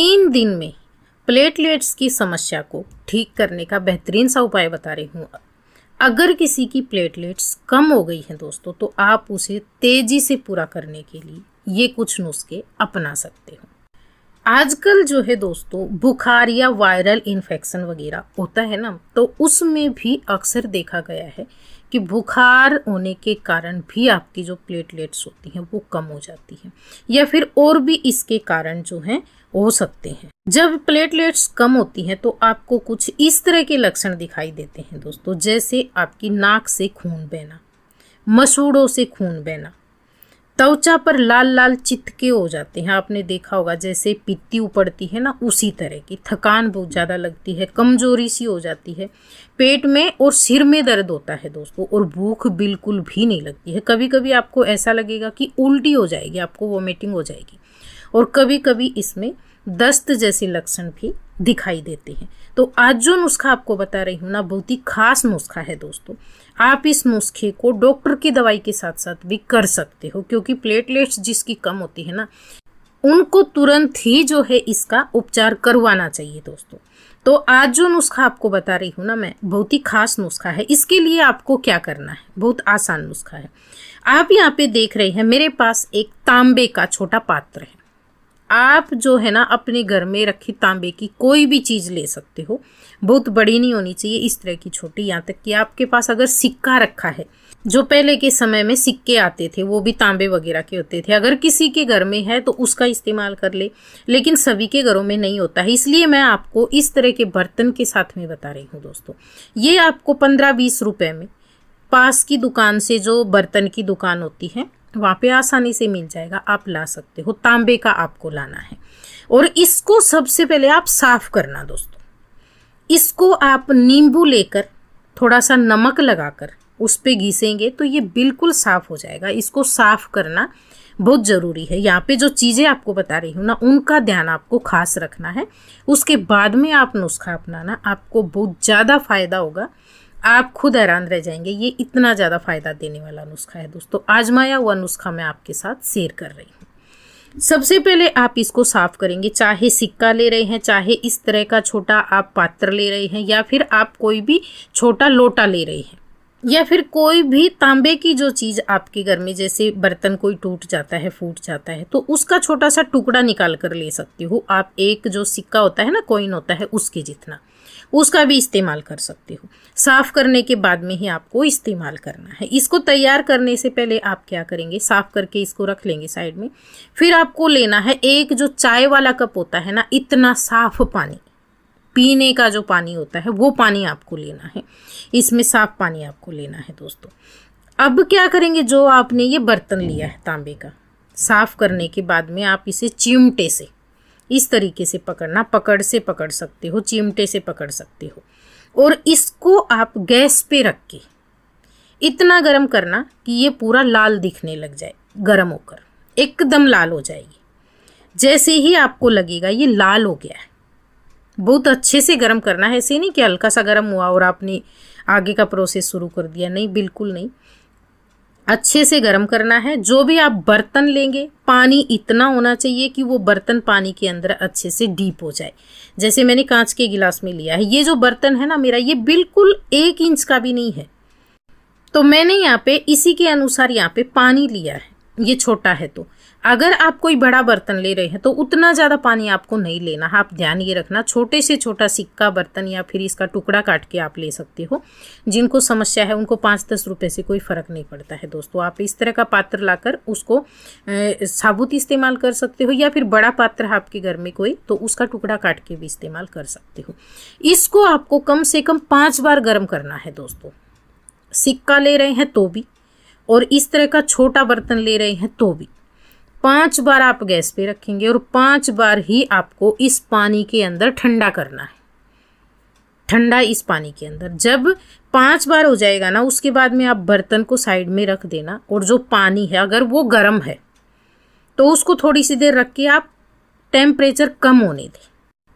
तीन दिन में प्लेटलेट्स की समस्या को ठीक करने का बेहतरीन सा उपाय बता रही हूँ अगर किसी की प्लेटलेट्स कम हो गई हैं दोस्तों तो आप उसे तेज़ी से पूरा करने के लिए ये कुछ नुस्खे अपना सकते हो आजकल जो है दोस्तों बुखार या वायरल इन्फेक्शन वगैरह होता है ना तो उसमें भी अक्सर देखा गया है कि बुखार होने के कारण भी आपकी जो प्लेटलेट्स होती हैं वो कम हो जाती हैं या फिर और भी इसके कारण जो हैं हो सकते हैं जब प्लेटलेट्स कम होती हैं तो आपको कुछ इस तरह के लक्षण दिखाई देते हैं दोस्तों जैसे आपकी नाक से खून बहना मसूड़ों से खून बहना त्वचा पर लाल लाल चितके हो जाते हैं आपने देखा होगा जैसे पित्ती उपड़ती है ना उसी तरह की थकान बहुत ज़्यादा लगती है कमजोरी सी हो जाती है पेट में और सिर में दर्द होता है दोस्तों और भूख बिल्कुल भी नहीं लगती है कभी कभी आपको ऐसा लगेगा कि उल्टी हो जाएगी आपको वॉमिटिंग हो जाएगी और कभी कभी इसमें दस्त जैसे लक्षण भी दिखाई देते हैं तो आज जो नुस्खा आपको बता रही हूँ ना बहुत ही खास नुस्खा है दोस्तों आप इस नुस्खे को डॉक्टर की दवाई के साथ साथ भी कर सकते हो क्योंकि प्लेटलेट्स जिसकी कम होती है ना उनको तुरंत ही जो है इसका उपचार करवाना चाहिए दोस्तों तो आज जो नुस्खा आपको बता रही हूँ ना मैं बहुत ही खास नुस्खा है इसके लिए आपको क्या करना है बहुत आसान नुस्खा है आप यहाँ पे देख रहे हैं मेरे पास एक तांबे का छोटा पात्र है आप जो है ना अपने घर में रखी तांबे की कोई भी चीज़ ले सकते हो बहुत बड़ी नहीं होनी चाहिए इस तरह की छोटी यहाँ तक कि आपके पास अगर सिक्का रखा है जो पहले के समय में सिक्के आते थे वो भी तांबे वगैरह के होते थे अगर किसी के घर में है तो उसका इस्तेमाल कर ले लेकिन सभी के घरों में नहीं होता है इसलिए मैं आपको इस तरह के बर्तन के साथ में बता रही हूँ दोस्तों ये आपको पंद्रह बीस रुपये में पास की दुकान से जो बर्तन की दुकान होती है तो वहाँ पे आसानी से मिल जाएगा आप ला सकते हो तांबे का आपको लाना है और इसको सबसे पहले आप साफ करना दोस्तों इसको आप नींबू लेकर थोड़ा सा नमक लगाकर उस पर घिसेंगे तो ये बिल्कुल साफ़ हो जाएगा इसको साफ़ करना बहुत ज़रूरी है यहाँ पे जो चीज़ें आपको बता रही हूँ ना उनका ध्यान आपको खास रखना है उसके बाद में आप नुस्खा अपनाना आपको बहुत ज़्यादा फ़ायदा होगा आप खुद हैरान रह जाएंगे ये इतना ज़्यादा फ़ायदा देने वाला नुस्खा है दोस्तों आजमाया हुआ नुस्खा मैं आपके साथ शेयर कर रही हूँ सबसे पहले आप इसको साफ़ करेंगे चाहे सिक्का ले रहे हैं चाहे इस तरह का छोटा आप पात्र ले रहे हैं या फिर आप कोई भी छोटा लोटा ले रहे हैं या फिर कोई भी तांबे की जो चीज़ आपके घर में जैसे बर्तन कोई टूट जाता है फूट जाता है तो उसका छोटा सा टुकड़ा निकाल कर ले सकते हो आप एक जो सिक्का होता है ना कॉइन होता है उसके जितना उसका भी इस्तेमाल कर सकते हो साफ़ करने के बाद में ही आपको इस्तेमाल करना है इसको तैयार करने से पहले आप क्या करेंगे साफ़ करके इसको रख लेंगे साइड में फिर आपको लेना है एक जो चाय वाला कप होता है ना इतना साफ़ पानी पीने का जो पानी होता है वो पानी आपको लेना है इसमें साफ पानी आपको लेना है दोस्तों अब क्या करेंगे जो आपने ये बर्तन लिया है तांबे का साफ करने के बाद में आप इसे चिमटे से इस तरीके से पकड़ना पकड़ से पकड़ सकते हो चिमटे से पकड़ सकते हो और इसको आप गैस पे रख के इतना गर्म करना कि ये पूरा लाल दिखने लग जाए गर्म होकर एकदम लाल हो जाएगी जैसे ही आपको लगेगा ये लाल हो गया है बहुत अच्छे से गर्म करना है ऐसे नहीं कि हल्का सा गर्म हुआ और आपने आगे का प्रोसेस शुरू कर दिया नहीं बिल्कुल नहीं अच्छे से गर्म करना है जो भी आप बर्तन लेंगे पानी इतना होना चाहिए कि वो बर्तन पानी के अंदर अच्छे से डीप हो जाए जैसे मैंने कांच के गिलास में लिया है ये जो बर्तन है ना मेरा ये बिल्कुल एक इंच का भी नहीं है तो मैंने यहाँ पे इसी के अनुसार यहाँ पे पानी लिया है ये छोटा है तो अगर आप कोई बड़ा बर्तन ले रहे हैं तो उतना ज़्यादा पानी आपको नहीं लेना है आप ध्यान ये रखना छोटे से छोटा सिक्का बर्तन या फिर इसका टुकड़ा काट के आप ले सकते हो जिनको समस्या है उनको पाँच दस रुपये से कोई फ़र्क नहीं पड़ता है दोस्तों आप इस तरह का पात्र लाकर उसको साबुत इस्तेमाल कर सकते हो या फिर बड़ा पात्र है आपके घर में कोई तो उसका टुकड़ा काट के भी इस्तेमाल कर सकते हो इसको आपको कम से कम पाँच बार गर्म करना है दोस्तों सिक्का ले रहे हैं तो भी और इस तरह का छोटा बर्तन ले रहे हैं तो भी पांच बार आप गैस पे रखेंगे और पांच बार ही आपको इस पानी के अंदर ठंडा करना है ठंडा इस पानी के अंदर जब पांच बार हो जाएगा ना उसके बाद में आप बर्तन को साइड में रख देना और जो पानी है अगर वो गर्म है तो उसको थोड़ी सी देर रख के आप टेम्परेचर कम होने दें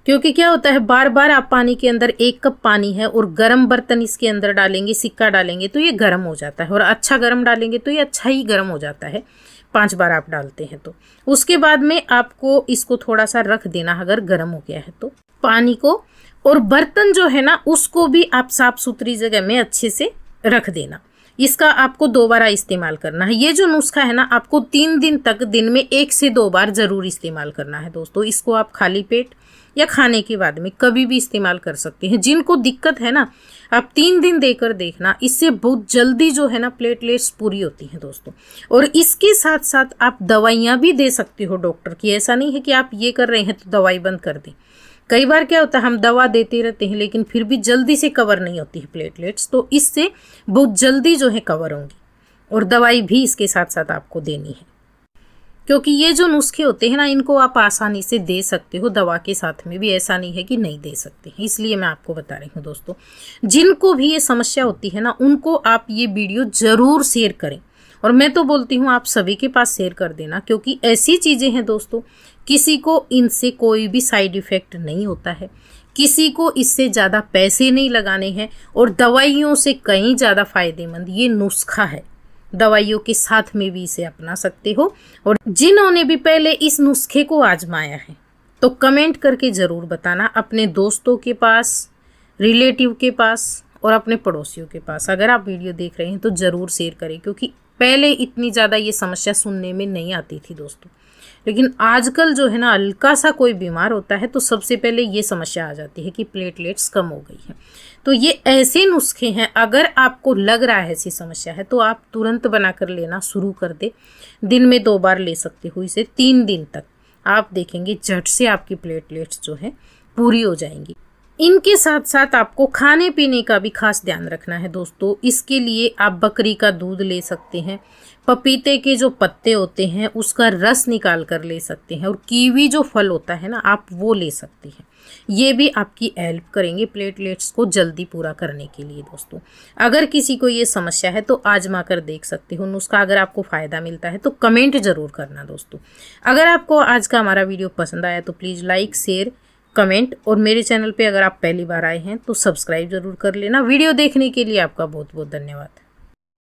क्योंकि क्या होता है बार बार आप पानी के अंदर एक कप पानी है और गर्म बर्तन इसके अंदर डालेंगे सिक्का डालेंगे तो ये गर्म हो जाता है और अच्छा गर्म डालेंगे तो ये अच्छा ही गर्म हो जाता है पांच बार आप डालते हैं तो उसके बाद में आपको इसको थोड़ा सा रख देना अगर गर्म हो गया है तो पानी को और बर्तन जो है ना उसको भी आप साफ सुथरी जगह में अच्छे से रख देना इसका आपको दोबारा इस्तेमाल करना है ये जो नुस्खा है ना आपको तीन दिन तक दिन में एक से दो बार ज़रूर इस्तेमाल करना है दोस्तों इसको आप खाली पेट या खाने के बाद में कभी भी इस्तेमाल कर सकते हैं जिनको दिक्कत है ना आप तीन दिन देकर देखना इससे बहुत जल्दी जो है ना प्लेटलेट्स पूरी होती हैं दोस्तों और इसके साथ साथ आप दवाइयाँ भी दे सकते हो डॉक्टर की ऐसा नहीं है कि आप ये कर रहे हैं तो दवाई बंद कर दें कई बार क्या होता है हम दवा देते रहते हैं लेकिन फिर भी जल्दी से कवर नहीं होती है प्लेटलेट्स तो इससे बहुत जल्दी जो है कवर होंगी और दवाई भी इसके साथ साथ आपको देनी है क्योंकि ये जो नुस्खे होते हैं ना इनको आप आसानी से दे सकते हो दवा के साथ में भी ऐसा नहीं है कि नहीं दे सकते हैं इसलिए मैं आपको बता रही हूँ दोस्तों जिनको भी ये समस्या होती है ना उनको आप ये वीडियो ज़रूर शेयर करें और मैं तो बोलती हूँ आप सभी के पास शेयर कर देना क्योंकि ऐसी चीज़ें हैं दोस्तों किसी को इनसे कोई भी साइड इफ़ेक्ट नहीं होता है किसी को इससे ज़्यादा पैसे नहीं लगाने हैं और दवाइयों से कहीं ज़्यादा फायदेमंद ये नुस्खा है दवाइयों के साथ में भी इसे अपना सकते हो और जिन्होंने भी पहले इस नुस्खे को आजमाया है तो कमेंट करके ज़रूर बताना अपने दोस्तों के पास रिलेटिव के पास और अपने पड़ोसियों के पास अगर आप वीडियो देख रहे हैं तो ज़रूर शेयर करें क्योंकि पहले इतनी ज़्यादा ये समस्या सुनने में नहीं आती थी दोस्तों लेकिन आजकल जो है ना हल्का सा कोई बीमार होता है तो सबसे पहले ये समस्या आ जाती है कि प्लेटलेट्स कम हो गई है तो ये ऐसे नुस्खे हैं अगर आपको लग रहा है ऐसी समस्या है तो आप तुरंत बनाकर लेना शुरू कर दे दिन में दो बार ले सकते हो इसे तीन दिन तक आप देखेंगे झट से आपकी प्लेटलेट्स जो है पूरी हो जाएंगी इनके साथ साथ आपको खाने पीने का भी खास ध्यान रखना है दोस्तों इसके लिए आप बकरी का दूध ले सकते हैं पपीते के जो पत्ते होते हैं उसका रस निकाल कर ले सकते हैं और कीवी जो फल होता है ना आप वो ले सकते हैं ये भी आपकी हेल्प करेंगे प्लेटलेट्स को जल्दी पूरा करने के लिए दोस्तों अगर किसी को ये समस्या है तो आजमा कर देख सकते हो उसका अगर आपको फ़ायदा मिलता है तो कमेंट ज़रूर करना दोस्तों अगर आपको आज का हमारा वीडियो पसंद आया तो प्लीज़ लाइक शेयर कमेंट और मेरे चैनल पे अगर आप पहली बार आए हैं तो सब्सक्राइब जरूर कर लेना वीडियो देखने के लिए आपका बहुत बहुत धन्यवाद